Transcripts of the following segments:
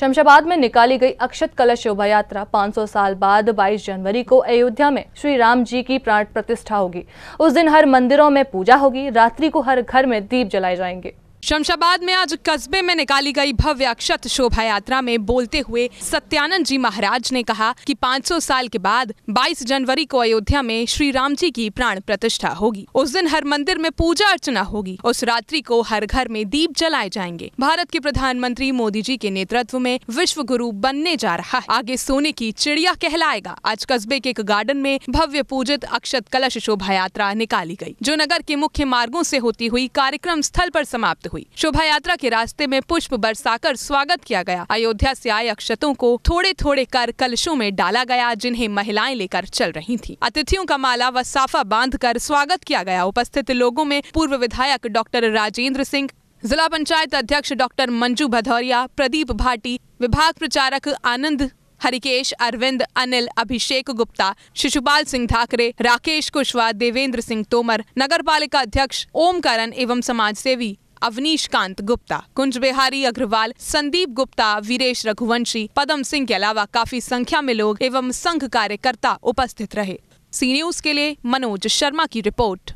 शमशाबाद में निकाली गई अक्षत कलश शोभा यात्रा 500 साल बाद 22 जनवरी को अयोध्या में श्री राम जी की प्राण प्रतिष्ठा होगी उस दिन हर मंदिरों में पूजा होगी रात्रि को हर घर में दीप जलाए जाएंगे शमशाबाद में आज कस्बे में निकाली गई भव्य अक्षत शोभा यात्रा में बोलते हुए सत्यानंद जी महाराज ने कहा कि 500 साल के बाद 22 जनवरी को अयोध्या में श्री राम जी की प्राण प्रतिष्ठा होगी उस दिन हर मंदिर में पूजा अर्चना होगी उस रात्रि को हर घर में दीप जलाए जाएंगे भारत के प्रधानमंत्री मोदी जी के नेतृत्व में विश्व गुरु बनने जा रहा है आगे सोने की चिड़िया कहलाएगा आज कस्बे के एक गार्डन में भव्य पूजित अक्षत कलश शोभा यात्रा निकाली गयी जो नगर के मुख्य मार्गो ऐसी होती हुई कार्यक्रम स्थल आरोप समाप्त हुई शोभा यात्रा के रास्ते में पुष्प बरसाकर स्वागत किया गया अयोध्या से आए अक्षतों को थोड़े थोड़े कर कलशों में डाला गया जिन्हें महिलाएं लेकर चल रही थी अतिथियों का माला व साफा बांध कर स्वागत किया गया उपस्थित लोगों में पूर्व विधायक डॉक्टर राजेंद्र सिंह जिला पंचायत अध्यक्ष डॉक्टर मंजू भदौरिया प्रदीप भाटी विभाग प्रचारक आनंद हरिकेश अरविंद अनिल अभिषेक गुप्ता शिशुपाल सिंह ठाकरे राकेश कुशवाहा देवेंद्र सिंह तोमर नगर पालिका अध्यक्ष ओमकरण एवं समाज सेवी अवनीश कांत गुप्ता कुंज बिहारी अग्रवाल संदीप गुप्ता वीरेश रघुवंशी पदम सिंह के अलावा काफी संख्या में लोग एवं संघ कार्यकर्ता उपस्थित रहे सी न्यूज के लिए मनोज शर्मा की रिपोर्ट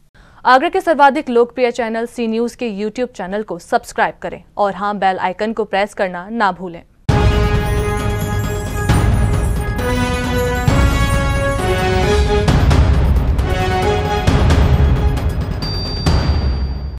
आगरा के सर्वाधिक लोकप्रिय चैनल सी न्यूज के यूट्यूब चैनल को सब्सक्राइब करें और हाँ बेल आइकन को प्रेस करना ना भूलें